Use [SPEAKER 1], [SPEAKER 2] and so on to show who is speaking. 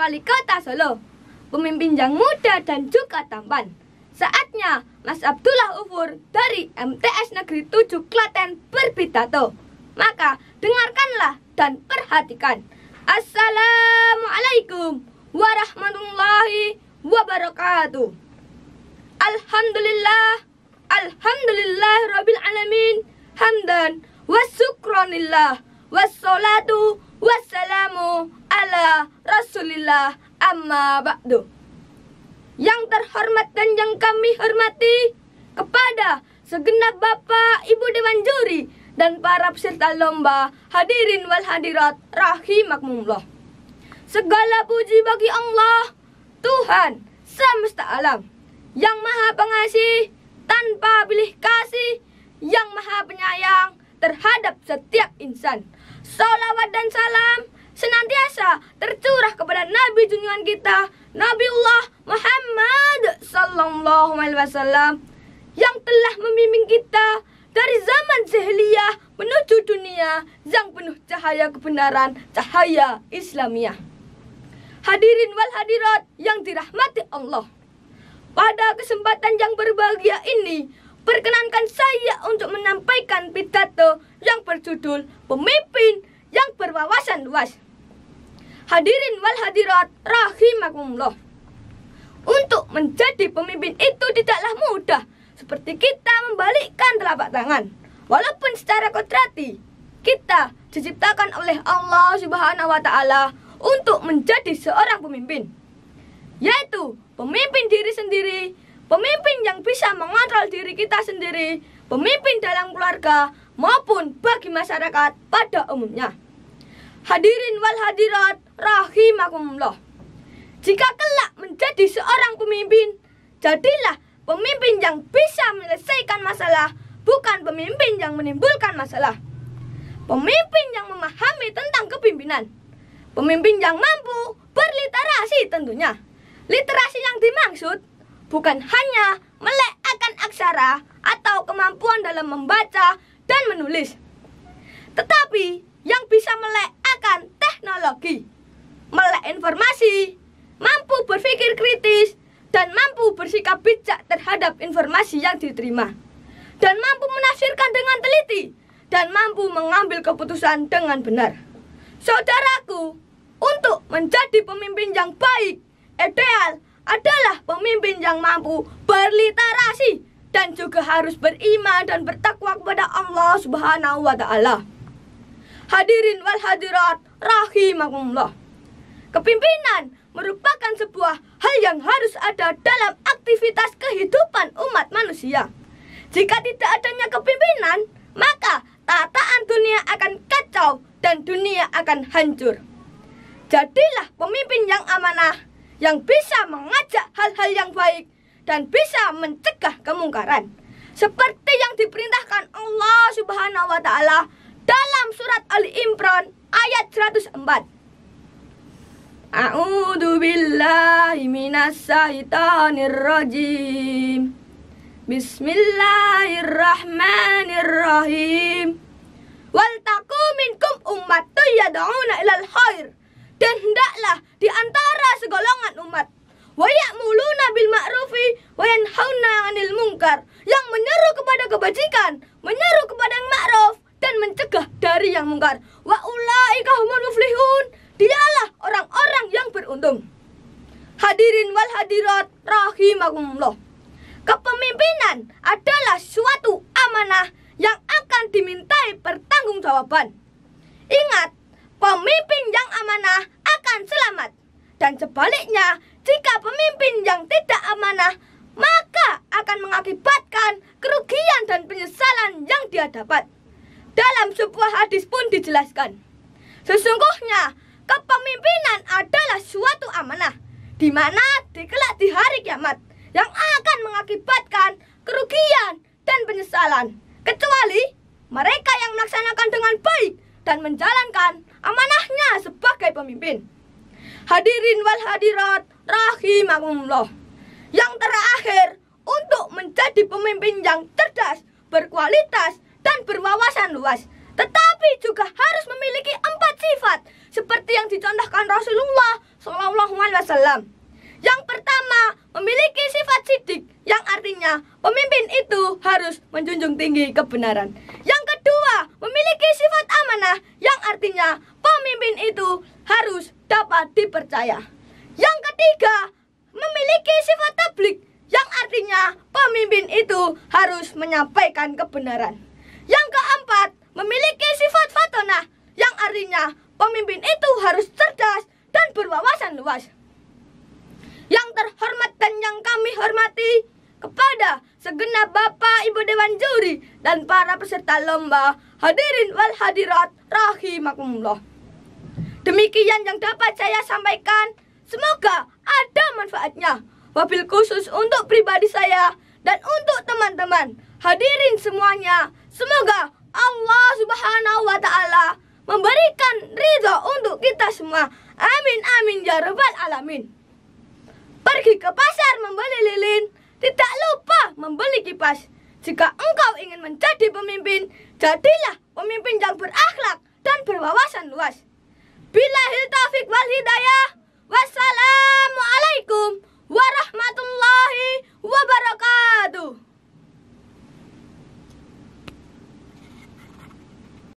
[SPEAKER 1] Wali Kota Solo, pemimpin yang muda dan juga tampan. Saatnya Mas Abdullah Ufur dari MTS Negeri 7 Klaten berpidato. Maka dengarkanlah dan perhatikan. Assalamualaikum warahmatullahi wabarakatuh. Alhamdulillah, Alhamdulillah Rabbil Alamin, Hamdan, wasyukronillah, wassalatu wassalamu ala Rasulillah amma ba'du. Yang terhormat dan yang kami hormati kepada segenap Bapak Ibu Dewan Juri dan para peserta lomba hadirin wal hadirat rahimakumullah. Segala puji bagi Allah, Tuhan semesta alam yang maha pengasih tanpa pilih kasih, yang maha penyayang terhadap setiap insan. Salawat dan salam senantiasa tercurah kepada Nabi junjungan kita Nabiullah Muhammad Sallallahu Alaihi Wasallam yang telah membimbing kita dari zaman jahiliyah menuju dunia yang penuh cahaya kebenaran, cahaya Islamiah Hadirin wal hadirat yang dirahmati Allah. Pada kesempatan yang berbahagia ini, perkenankan saya untuk menyampaikan pidato yang berjudul Pemimpin yang berwawasan luas. Hadirin wal hadirat rahimakumullah. Untuk menjadi pemimpin itu tidaklah mudah seperti kita membalikkan telapak tangan. Walaupun secara kontrati kita diciptakan oleh Allah Subhanahu wa taala untuk menjadi seorang pemimpin. Yaitu pemimpin diri sendiri, pemimpin yang bisa mengontrol diri kita sendiri, pemimpin dalam keluarga maupun bagi masyarakat pada umumnya. Hadirin wal hadirat rahimakumullah. Jika kelak menjadi seorang pemimpin, jadilah pemimpin yang bisa menyelesaikan masalah, bukan pemimpin yang menimbulkan masalah. Pemimpin yang memahami tentang kepimpinan. Pemimpin yang mampu berliterasi tentunya. Literasi yang dimaksud bukan hanya melek akan aksara atau kemampuan dalam membaca dan menulis. Tetapi yang bisa melek akan teknologi informasi, mampu berpikir kritis, dan mampu bersikap bijak terhadap informasi yang diterima, dan mampu menafsirkan dengan teliti, dan mampu mengambil keputusan dengan benar. Saudaraku, untuk menjadi pemimpin yang baik, ideal adalah pemimpin yang mampu berliterasi dan juga harus beriman dan bertakwa kepada Allah Subhanahu wa taala. Hadirin wal hadirat rahimakumullah. Kepimpinan merupakan sebuah hal yang harus ada dalam aktivitas kehidupan umat manusia. Jika tidak adanya kepimpinan, maka tataan dunia akan kacau dan dunia akan hancur. Jadilah pemimpin yang amanah, yang bisa mengajak hal-hal yang baik dan bisa mencegah kemungkaran. Seperti yang diperintahkan Allah Subhanahu wa taala dalam surat Ali Imran ayat 104. A'udzu billahi syaitanir rajim. Bismillahirrahmanirrahim. Wal taku minkum ummatun yad'una ilal khair. Dan hendaklah di antara segolongan umat wa ya'muluna bil ma'rufi wa yanhauna 'anil mungkar yang menyeru kepada kebajikan, menyeru kepada yang ma'ruf dan mencegah dari yang mungkar. Wa ulaika humul muflihun dialah orang-orang yang beruntung. Hadirin wal hadirat rahimakumullah. Kepemimpinan adalah suatu amanah yang akan dimintai pertanggungjawaban. Ingat, pemimpin yang amanah akan selamat. Dan sebaliknya, jika pemimpin yang tidak amanah, maka akan mengakibatkan kerugian dan penyesalan yang dia dapat. Dalam sebuah hadis pun dijelaskan. Sesungguhnya, Kepemimpinan adalah suatu amanah di mana dikelak di hari kiamat yang akan mengakibatkan kerugian dan penyesalan kecuali mereka yang melaksanakan dengan baik dan menjalankan amanahnya sebagai pemimpin. Hadirin wal hadirat rahimakumullah. Yang terakhir untuk menjadi pemimpin yang cerdas, berkualitas dan berwawasan luas, tetapi juga harus memiliki empat sifat seperti yang dicontohkan Rasulullah Shallallahu Alaihi Wasallam. Yang pertama, memiliki sifat sidik, yang artinya pemimpin itu harus menjunjung tinggi kebenaran. Yang kedua, memiliki sifat amanah, yang artinya pemimpin itu harus dapat dipercaya. Yang ketiga, memiliki sifat tablik, yang artinya pemimpin itu harus menyampaikan kebenaran. Yang keempat, memiliki sifat fatonah, yang artinya Pemimpin itu harus cerdas dan berwawasan luas. Yang terhormat dan yang kami hormati kepada segenap Bapak Ibu Dewan Juri dan para peserta lomba hadirin wal hadirat rahimakumullah. Demikian yang dapat saya sampaikan. Semoga ada manfaatnya. Wabil khusus untuk pribadi saya dan untuk teman-teman hadirin semuanya. Semoga Allah Subhanahu wa taala memberikan ridho untuk kita semua. Amin, amin, ya rabbal alamin. Pergi ke pasar membeli lilin, tidak lupa membeli kipas. Jika engkau ingin menjadi pemimpin, jadilah pemimpin yang berakhlak dan berwawasan luas. Bila taufik wal hidayah, wassalamualaikum warahmatullahi wabarakatuh.